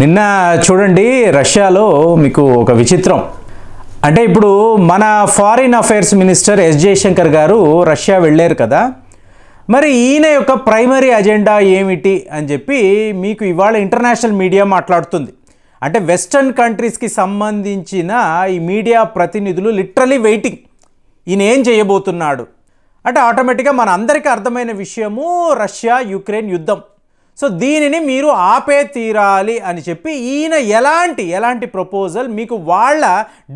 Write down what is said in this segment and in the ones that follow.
నిన్న చూడండి రష్యాలో మీకు ఒక విచిత్రం అంటే ఇప్పుడు మన foreign affairs minister S Jaishankar గారు రష్యా వెళ్ళారు కదా మరి ఈయన యొక్క ప్రైమరీ అజెండా ఏమిటి అని చెప్పి మీకు ఇవాళ ఇంటర్నేషనల్ మీడియా మాట్లాడుతుంది అంటే వెస్టర్న్ కంట్రీస్కి సంబంధించిన ఈ మీడియా ప్రతినిధులు లిటరలీ వెయిటింగ్ ఈయన ఏం చేయబోతున్నాడు అంటే ఆటోమేటిక్గా మన అందరికీ అర్థమైన విషయము రష్యా యుక్రెయిన్ యుద్ధం సో దీనిని మీరు ఆపే తీరాలి అని చెప్పి ఈయన ఎలాంటి ఎలాంటి ప్రపోజల్ మీకు వాళ్ళ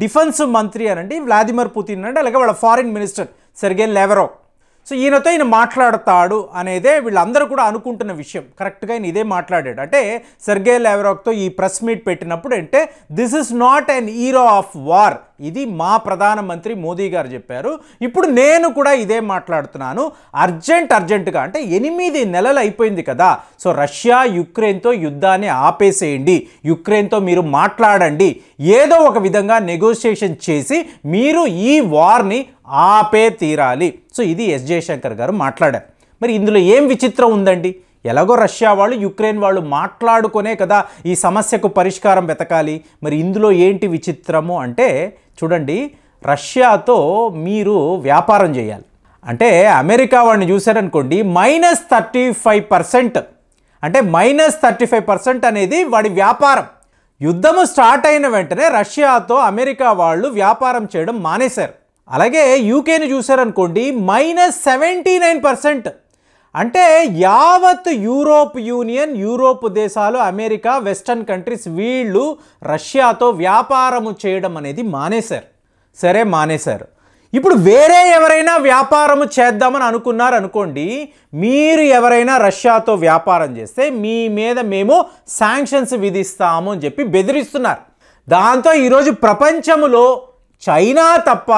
డిఫెన్స్ మంత్రి అనండి వ్లాదిమిర్ పుతిన్ అంటే అలాగే వాళ్ళ ఫారిన్ మినిస్టర్ సెర్గే లెవరో సో ఈయనతో ఈయన మాట్లాడతాడు అనేదే వీళ్ళందరూ కూడా అనుకుంటున్న విషయం కరెక్ట్గా ఈయన ఇదే మాట్లాడాడు అంటే సెర్గే లెవరాక్తో ఈ ప్రెస్ మీట్ పెట్టినప్పుడు అంటే this is not an era of war ఇది మా ప్రధానమంత్రి మోదీ గారు చెప్పారు ఇప్పుడు నేను కూడా ఇదే మాట్లాడుతున్నాను అర్జెంట్ అర్జెంటుగా అంటే ఎనిమిది నెలలు అయిపోయింది కదా సో రష్యా యుక్రెయిన్తో యుద్ధాన్ని ఆపేసేయండి యుక్రెయిన్తో మీరు మాట్లాడండి ఏదో ఒక విధంగా నెగోషియేషన్ చేసి మీరు ఈ వార్ని ఆపే తీరాలి సో ఇది ఎస్ జయశంకర్ గారు మాట్లాడారు మరి ఇందులో ఏం విచిత్రం ఉందండి ఎలాగో రష్యా వాళ్ళు యుక్రెయిన్ వాళ్ళు మాట్లాడుకునే కదా ఈ సమస్యకు పరిష్కారం వెతకాలి మరి ఇందులో ఏంటి విచిత్రము అంటే చూడండి రష్యాతో మీరు వ్యాపారం చేయాలి అంటే అమెరికా వాడిని చూశారనుకోండి మైనస్ థర్టీ ఫైవ్ పర్సెంట్ అంటే మైనస్ థర్టీ ఫైవ్ పర్సెంట్ అనేది వాడి వ్యాపారం యుద్ధము స్టార్ట్ అయిన వెంటనే రష్యాతో అమెరికా వాళ్ళు వ్యాపారం చేయడం మానేశారు అలాగే యూకేని చూశారనుకోండి మైనస్ సెవెంటీ నైన్ పర్సెంట్ అంటే యావత్ యూరోప్ యూనియన్ యూరోప్ దేశాలు అమెరికా వెస్టర్న్ కంట్రీస్ వీళ్ళు రష్యాతో వ్యాపారము చేయడం అనేది మానేశారు సరే మానేశారు ఇప్పుడు వేరే ఎవరైనా వ్యాపారం చేద్దామని అనుకున్నారు అనుకోండి మీరు ఎవరైనా రష్యాతో వ్యాపారం చేస్తే మీ మీద మేము శాంక్షన్స్ విధిస్తాము అని చెప్పి బెదిరిస్తున్నారు దాంతో ఈరోజు ప్రపంచంలో చైనా తప్ప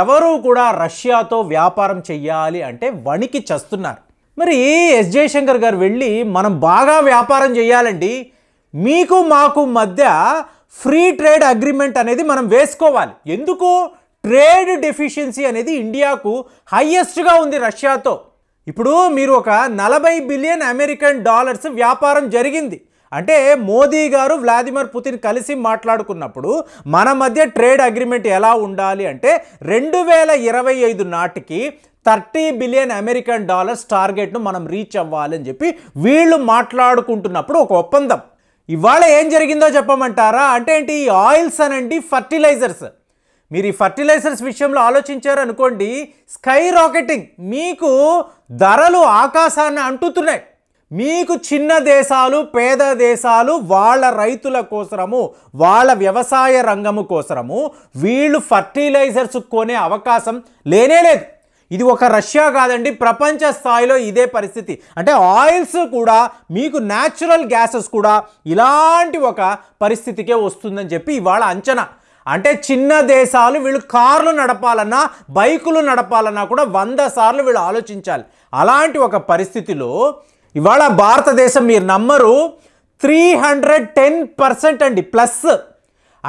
ఎవరూ కూడా రష్యాతో వ్యాపారం చెయ్యాలి అంటే వణికి చస్తున్నారు మరి ఎస్ జయశంకర్ గారు వెళ్ళి మనం బాగా వ్యాపారం చేయాలండి మీకు మాకు మధ్య ఫ్రీ ట్రేడ్ అగ్రిమెంట్ అనేది మనం వేసుకోవాలి ఎందుకు ట్రేడ్ డెఫిషియన్సీ అనేది ఇండియాకు హయ్యెస్ట్గా ఉంది రష్యాతో ఇప్పుడు మీరు ఒక నలభై బిలియన్ అమెరికన్ డాలర్స్ వ్యాపారం జరిగింది అంటే మోదీ గారు వ్లాదిమిర్ పుతిన్ కలిసి మాట్లాడుకున్నప్పుడు మన మధ్య ట్రేడ్ అగ్రిమెంట్ ఎలా ఉండాలి అంటే రెండు వేల ఇరవై ఐదు నాటికి థర్టీ బిలియన్ అమెరికన్ డాలర్స్ టార్గెట్ను మనం రీచ్ అవ్వాలి అని చెప్పి వీళ్ళు మాట్లాడుకుంటున్నప్పుడు ఒక ఒప్పందం ఇవాళ ఏం జరిగిందో చెప్పమంటారా అంటే ఏంటి ఈ ఆయిల్స్ అనండి ఫర్టిలైజర్స్ మీరు ఈ ఫర్టిలైజర్స్ విషయంలో ఆలోచించారనుకోండి స్కై రాకెటింగ్ మీకు ధరలు ఆకాశాన్ని అంటుతున్నాయి మీకు చిన్న దేశాలు పేద దేశాలు వాళ్ళ రైతుల కోసరము వాళ్ళ వ్యవసాయ రంగము కోసరము వీళ్ళు ఫర్టిలైజర్స్ కొనే అవకాశం లేనే లేదు ఇది ఒక రష్యా కాదండి ప్రపంచ స్థాయిలో ఇదే పరిస్థితి అంటే ఆయిల్స్ కూడా మీకు న్యాచురల్ గ్యాసెస్ కూడా ఇలాంటి ఒక పరిస్థితికే వస్తుందని చెప్పి ఇవాళ అంచనా అంటే చిన్న దేశాలు వీళ్ళు కార్లు నడపాలన్నా బైకులు నడపాలన్నా కూడా వంద సార్లు వీళ్ళు ఆలోచించాలి అలాంటి ఒక పరిస్థితిలో ఇవాళ భారతదేశం మీరు నమ్మరు త్రీ హండ్రెడ్ టెన్ పర్సెంట్ అండి ప్లస్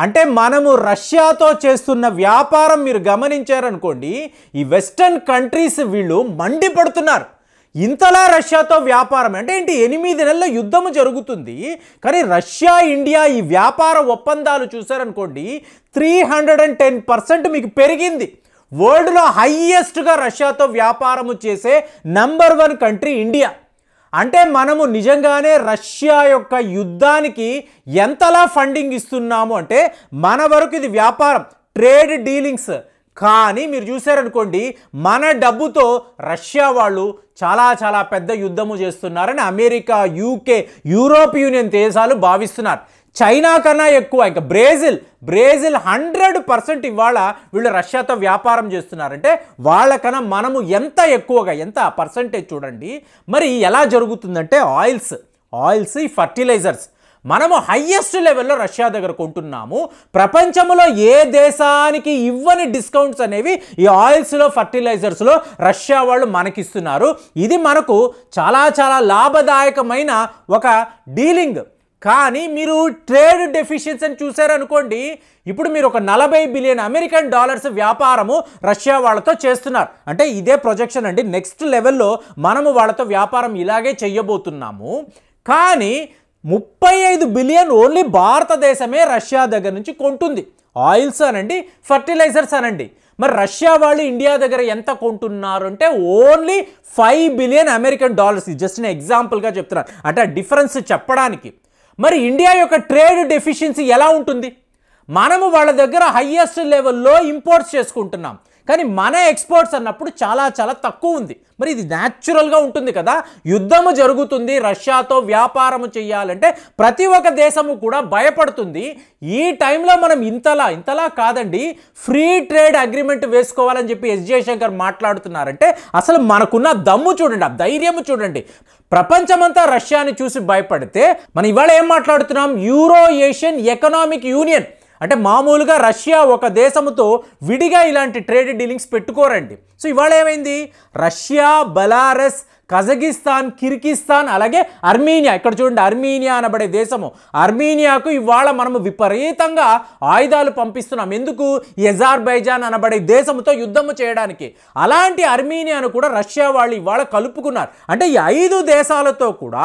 అంటే మనము రష్యాతో చేస్తున్న వ్యాపారం మీరు గమనించారనుకోండి ఈ వెస్టర్న్ కంట్రీస్ వీళ్ళు మండిపడుతున్నారు ఇంతలా రష్యాతో వ్యాపారం అంటే ఏంటి ఎనిమిది నెలల యుద్ధము జరుగుతుంది కానీ రష్యా ఇండియా ఈ వ్యాపార ఒప్పందాలు చూసారనుకోండి three hundred and ten percent మీకు పెరిగింది వరల్డ్లో హయ్యెస్ట్గా రష్యాతో వ్యాపారము చేసే నంబర్ వన్ కంట్రీ ఇండియా అంటే మనము నిజంగానే రష్యా యొక్క యుద్ధానికి ఎంతలా ఫండింగ్ ఇస్తున్నాము అంటే మన వరకు ఇది వ్యాపారం ట్రేడ్ డీలింగ్స్ కానీ మీరు చూశారనుకోండి మన డబ్బుతో రష్యా వాళ్ళు చాలా చాలా పెద్ద యుద్ధము చేస్తున్నారని అమెరికా యూకే యూరోప్ యూనియన్ దేశాలు భావిస్తున్నారు చైనా కన్నా ఎక్కువ ఇంకా బ్రెజిల్ బ్రెజిల్ హండ్రెడ్ పర్సెంట్ ఇవాళ వీళ్ళు రష్యాతో వ్యాపారం చేస్తున్నారంటే వాళ్ళకన్నా మనము ఎంత ఎక్కువగా ఎంత పర్సంటేజ్ చూడండి మరి ఎలా జరుగుతుందంటే ఆయిల్స్ ఆయిల్స్ ఈ ఫర్టిలైజర్స్ మనము హయ్యెస్ట్ లెవెల్లో రష్యా దగ్గర కొంటున్నాము ప్రపంచంలో ఏ దేశానికి ఇవ్వని డిస్కౌంట్స్ అనేవి ఈ ఆయిల్స్లో ఫర్టిలైజర్స్లో రష్యా వాళ్ళు మనకిస్తున్నారు ఇది మనకు చాలా చాలా లాభదాయకమైన ఒక డీలింగ్ కానీ మీరు ట్రేడ్ డెఫిషియన్సీని చూశారనుకోండి ఇప్పుడు మీరు ఒక నలభై బిలియన్ అమెరికన్ డాలర్స్ వ్యాపారము రష్యా వాళ్ళతో చేస్తున్నారు అంటే ఇదే ప్రొజెక్షన్ అండి నెక్స్ట్ లెవెల్లో మనము వాళ్ళతో వ్యాపారం ఇలాగే చేయబోతున్నాము కానీ ముప్పై ఐదు బిలియన్ ఓన్లీ భారతదేశమే రష్యా దగ్గర నుంచి కొంటుంది ఆయిల్స్ అనండి ఫర్టిలైజర్స్ అనండి మరి రష్యా వాళ్ళు ఇండియా దగ్గర ఎంత కొంటున్నారు అంటే only five billion American dollars just నేను ఎగ్జాంపుల్గా చెప్తున్నాను అంటే డిఫరెన్స్ చెప్పడానికి మరి ఇండియా యొక్క ట్రేడ్ డెఫిషియన్సీ ఎలా ఉంటుంది మనము వాళ్ళ దగ్గర హయ్యెస్ట్ లెవెల్లో ఇంపోర్ట్స్ చేసుకుంటున్నాం కానీ మన ఎక్స్పోర్ట్స్ అన్నప్పుడు చాలా చాలా తక్కువ ఉంది మరి ఇది న్యాచురల్గా ఉంటుంది కదా యుద్ధము జరుగుతుంది రష్యాతో వ్యాపారము చేయాలంటే ప్రతి ఒక్క దేశము కూడా భయపడుతుంది ఈ టైంలో మనం ఇంతలా ఇంతలా కాదండి ఫ్రీ ట్రేడ్ అగ్రిమెంట్ వేసుకోవాలని చెప్పి ఎస్ జయశంకర్ మాట్లాడుతున్నారంటే అసలు మనకున్న దమ్ము చూడండి ఆ ధైర్యము చూడండి ప్రపంచమంతా రష్యాని చూసి భయపడితే మనం ఇవాళ ఏం మాట్లాడుతున్నాం యూరో ఏషియన్ ఎకనామిక్ యూనియన్ అంటే మామూలుగా రష్యా ఒక దేశముతో విడిగా ఇలాంటి ట్రేడ్ డీలింగ్స్ పెట్టుకోరండి సో ఇవాళ ఏమైంది రష్యా బలారస్ కజకిస్తాన్ కిర్కిస్తాన్ అలాగే అర్మీనియా ఇక్కడ చూడండి అర్మీనియా అనబడే దేశము అర్మీనియాకు ఇవాళ మనము విపరీతంగా ఆయుధాలు పంపిస్తున్నాం ఎందుకు బైజాన్ అనబడే దేశంతో యుద్ధము చేయడానికి అలాంటి అర్మీనియాను కూడా రష్యా వాళ్ళు ఇవాళ కలుపుకున్నారు అంటే ఈ ఐదు దేశాలతో కూడా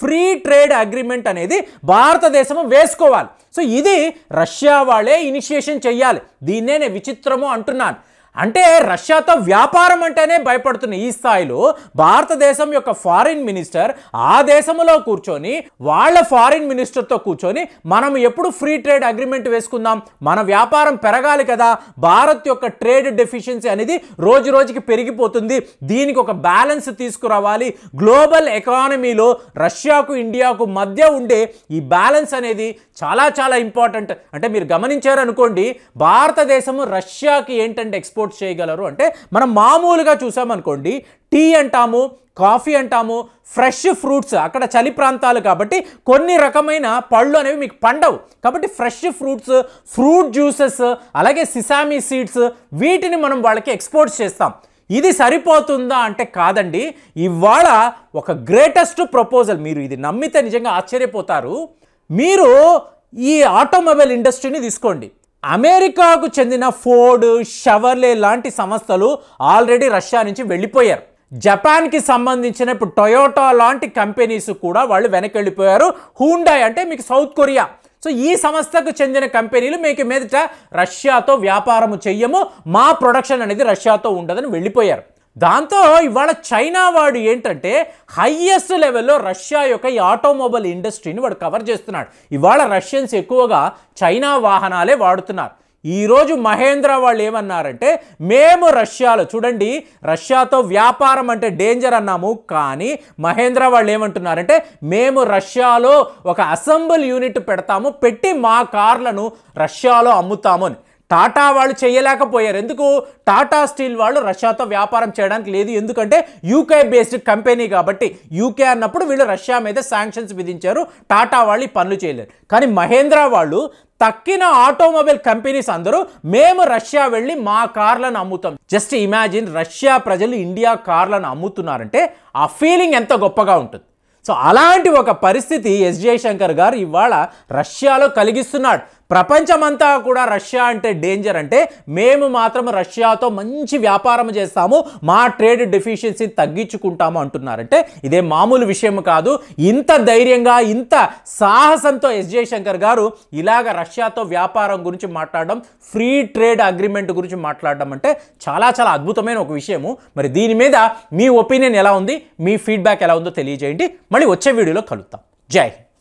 ఫ్రీ ట్రేడ్ అగ్రిమెంట్ అనేది భారతదేశము వేసుకోవాలి సో ఇది రష్యా వాళ్ళే ఇనిషియేషన్ చేయాలి దీన్నే నేను విచిత్రము అంటున్నాను అంటే రష్యాతో వ్యాపారం అంటేనే భయపడుతున్న ఈ స్థాయిలో భారతదేశం యొక్క ఫారిన్ మినిస్టర్ ఆ దేశంలో కూర్చొని వాళ్ళ ఫారిన్ మినిస్టర్తో కూర్చొని మనం ఎప్పుడు ఫ్రీ ట్రేడ్ అగ్రిమెంట్ వేసుకుందాం మన వ్యాపారం పెరగాలి కదా భారత్ యొక్క ట్రేడ్ డెఫిషియన్సీ అనేది రోజు రోజుకి పెరిగిపోతుంది దీనికి ఒక బ్యాలెన్స్ తీసుకురావాలి గ్లోబల్ ఎకానమీలో రష్యాకు ఇండియాకు మధ్య ఉండే ఈ బ్యాలెన్స్ అనేది చాలా చాలా ఇంపార్టెంట్ అంటే మీరు గమనించారనుకోండి భారతదేశము రష్యాకి ఏంటంటే ఎక్స్పోర్ట్ ఎక్స్పోర్ట్ చేయగలరు అంటే మనం మామూలుగా చూసామనుకోండి టీ అంటాము కాఫీ అంటాము ఫ్రెష్ ఫ్రూట్స్ అక్కడ చలి ప్రాంతాలు కాబట్టి కొన్ని రకమైన పళ్ళు అనేవి మీకు పండవు కాబట్టి ఫ్రెష్ ఫ్రూట్స్ ఫ్రూట్ జ్యూసెస్ అలాగే సిసామి సీడ్స్ వీటిని మనం వాళ్ళకి ఎక్స్పోర్ట్ చేస్తాం ఇది సరిపోతుందా అంటే కాదండి ఇవాళ ఒక గ్రేటెస్ట్ ప్రపోజల్ మీరు ఇది నమ్మితే నిజంగా ఆశ్చర్యపోతారు మీరు ఈ ఆటోమొబైల్ ఇండస్ట్రీని తీసుకోండి అమెరికాకు చెందిన ఫోర్డ్ షవర్లే లాంటి సంస్థలు ఆల్రెడీ రష్యా నుంచి వెళ్ళిపోయారు జపాన్కి సంబంధించిన ఇప్పుడు టొయోటా లాంటి కంపెనీస్ కూడా వాళ్ళు వెనక్కి వెళ్ళిపోయారు హూండాయ్ అంటే మీకు సౌత్ కొరియా సో ఈ సంస్థకు చెందిన కంపెనీలు మీకు మీదట రష్యాతో వ్యాపారము చెయ్యము మా ప్రొడక్షన్ అనేది రష్యాతో ఉండదని వెళ్ళిపోయారు దాంతో ఇవాళ చైనా వాడు ఏంటంటే హయ్యెస్ట్ లెవెల్లో రష్యా యొక్క ఈ ఆటోమొబైల్ ఇండస్ట్రీని వాడు కవర్ చేస్తున్నాడు ఇవాళ రష్యన్స్ ఎక్కువగా చైనా వాహనాలే వాడుతున్నారు ఈరోజు మహేంద్ర వాళ్ళు ఏమన్నారంటే మేము రష్యాలో చూడండి రష్యాతో వ్యాపారం అంటే డేంజర్ అన్నాము కానీ మహేంద్ర వాళ్ళు ఏమంటున్నారంటే మేము రష్యాలో ఒక అసెంబుల్ యూనిట్ పెడతాము పెట్టి మా కార్లను రష్యాలో అమ్ముతాము అని టాటా వాళ్ళు చేయలేకపోయారు ఎందుకు టాటా స్టీల్ వాళ్ళు రష్యాతో వ్యాపారం చేయడానికి లేదు ఎందుకంటే యూకే బేస్డ్ కంపెనీ కాబట్టి యూకే అన్నప్పుడు వీళ్ళు రష్యా మీద శాంక్షన్స్ విధించారు టాటా వాళ్ళు పనులు చేయలేరు కానీ మహేంద్రా వాళ్ళు తక్కిన ఆటోమొబైల్ కంపెనీస్ అందరూ మేము రష్యా వెళ్ళి మా కార్లను అమ్ముతాం జస్ట్ ఇమాజిన్ రష్యా ప్రజలు ఇండియా కార్లను అమ్ముతున్నారంటే ఆ ఫీలింగ్ ఎంత గొప్పగా ఉంటుంది సో అలాంటి ఒక పరిస్థితి ఎస్ జయశంకర్ గారు ఇవాళ రష్యాలో కలిగిస్తున్నాడు ప్రపంచమంతా కూడా రష్యా అంటే డేంజర్ అంటే మేము మాత్రం రష్యాతో మంచి వ్యాపారం చేస్తాము మా ట్రేడ్ డెఫిషియన్సీ తగ్గించుకుంటాము అంటున్నారంటే ఇదే మామూలు విషయం కాదు ఇంత ధైర్యంగా ఇంత సాహసంతో ఎస్ జయశంకర్ గారు ఇలాగ రష్యాతో వ్యాపారం గురించి మాట్లాడడం ఫ్రీ ట్రేడ్ అగ్రిమెంట్ గురించి మాట్లాడడం అంటే చాలా చాలా అద్భుతమైన ఒక విషయము మరి దీని మీద మీ ఒపీనియన్ ఎలా ఉంది మీ ఫీడ్బ్యాక్ ఎలా ఉందో తెలియజేయండి మళ్ళీ వచ్చే వీడియోలో కలుద్దాం జై హింద్